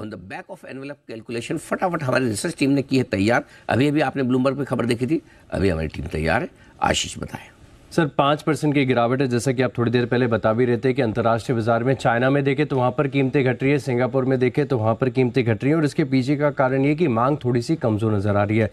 on the back of envelope calculation फटाफट हमारी research team ने की है तैयार अभी अभी आपने ब्लूमबर्ग पे खबर देखी थी अभी हमारी टीम तैयार है आशीष बताएं सर पाँच परसेंट की गिरावट है जैसा कि आप थोड़ी देर पहले बता भी रहे थे कि अंतर्राष्ट्रीय बाजार में चाइना में देखें तो वहाँ पर कीमतें घट रही है सिंगापुर में देखें तो वहाँ पर कीमतें घट रही हैं और इसके पीछे का कारण ये कि मांग थोड़ी सी कमज़ोर नज़र आ रही है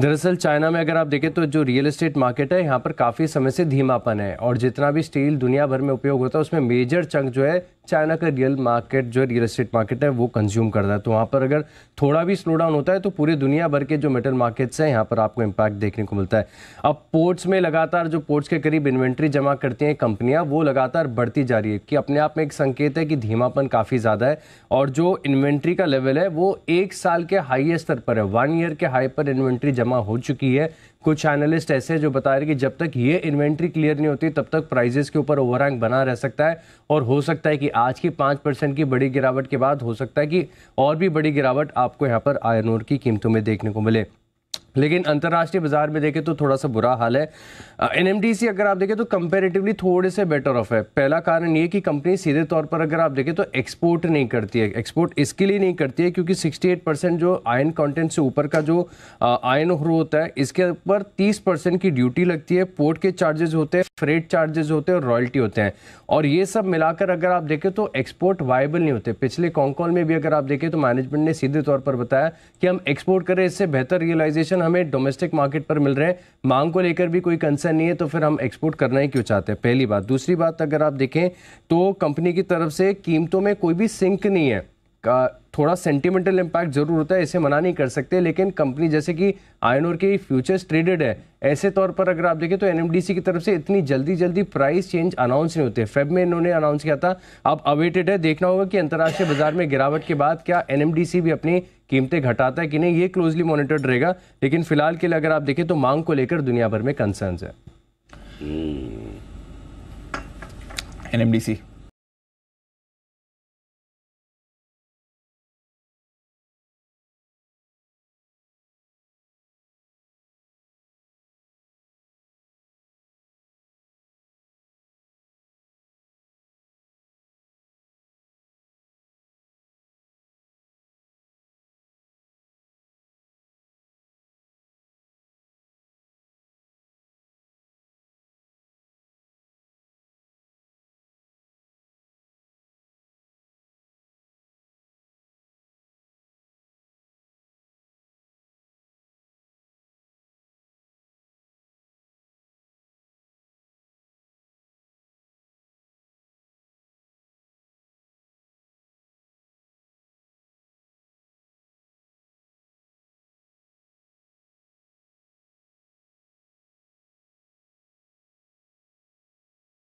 दरअसल चाइना में अगर आप देखें तो जो रियल इस्टेट मार्केट है यहाँ पर काफ़ी समय से धीमापन है और जितना भी स्टील दुनिया भर में उपयोग होता है उसमें मेजर चंक जो है चाइना का रियल मार्केट जो रियल इस्टेट मार्केट है वो कंज्यूम कर रहा है तो वहाँ पर अगर थोड़ा भी स्लो डाउन होता है तो पूरी दुनिया भर के जो मेटल मार्केट्स हैं यहाँ पर आपको इम्पैक्ट देखने को मिलता है अब पोर्ट्स में लगातार जो पोर्ट्स के करीब इन्वेंट्री जमा करती हैं कंपनियाँ वो लगातार बढ़ती जा रही है कि अपने आप में एक संकेत है कि धीमापन काफ़ी ज़्यादा है और जो इन्वेंट्री का लेवल है वो एक साल के हाई स्तर पर है वन ईयर के हाई पर इन्वेंट्री जमा हो चुकी है कुछ एनालिस्ट ऐसे हैं जो बता रहे कि जब तक ये इन्वेंट्री क्लियर नहीं होती तब तक प्राइजेस के ऊपर ओवरहैंग बना रह सकता है और हो सकता है कि आज की पाँच परसेंट की बड़ी गिरावट के बाद हो सकता है कि और भी बड़ी गिरावट आपको यहाँ पर आयरन की कीमतों में देखने को मिले लेकिन अंतर्राष्ट्रीय बाजार में देखें तो थोड़ा सा बुरा हाल है एन अगर आप देखें तो कंपेरेटिवली थोड़े से बेटर ऑफ है पहला कारण ये कि कंपनी सीधे तौर पर अगर आप देखें तो एक्सपोर्ट नहीं करती है एक्सपोर्ट इसके लिए नहीं करती है क्योंकि 68 परसेंट जो आयन कंटेंट से ऊपर का जो आयन हो होता है इसके ऊपर तीस परसेंट की ड्यूटी लगती है पोर्ट के चार्जेज होते हैं फ्रेड चार्जेज होते हैं और रॉयल्टी होते हैं और ये सब मिलाकर अगर आप देखें तो एक्सपोर्ट वायबल नहीं होते पिछले कॉन्कॉल में भी अगर आप देखें तो मैनेजमेंट ने सीधे तौर पर बताया कि हम एक्सपोर्ट करें इससे बेहतर रियलाइजेशन हमें डोमेस्टिक मार्केट पर मिल रहे हैं मांग को लेकर भी कोई कंसर्न नहीं है तो फिर हम एक्सपोर्ट करना ही क्यों चाहते हैं पहली बात दूसरी बात अगर आप देखें तो कंपनी की तरफ से कीमतों में कोई भी सिंक नहीं है का थोड़ा सेंटिमेंटल इम्पैक्ट जरूर होता है इसे मना नहीं कर सकते लेकिन कंपनी जैसे कि आयनोर के फ्यूचर्स ट्रेडेड है ऐसे तौर पर अगर आप देखें तो एन की तरफ से इतनी जल्दी जल्दी प्राइस चेंज अनाउंस नहीं होते फेब में इन्होंने अनाउंस किया था अब अवेटेड है देखना होगा कि अंतर्राष्ट्रीय बाजार में गिरावट के बाद क्या एन भी अपनी कीमतें घटाता है कि नहीं ये क्लोजली मॉनिटर्ड रहेगा लेकिन फिलहाल के लिए अगर आप देखें तो मांग को लेकर दुनिया भर में कंसर्न है एन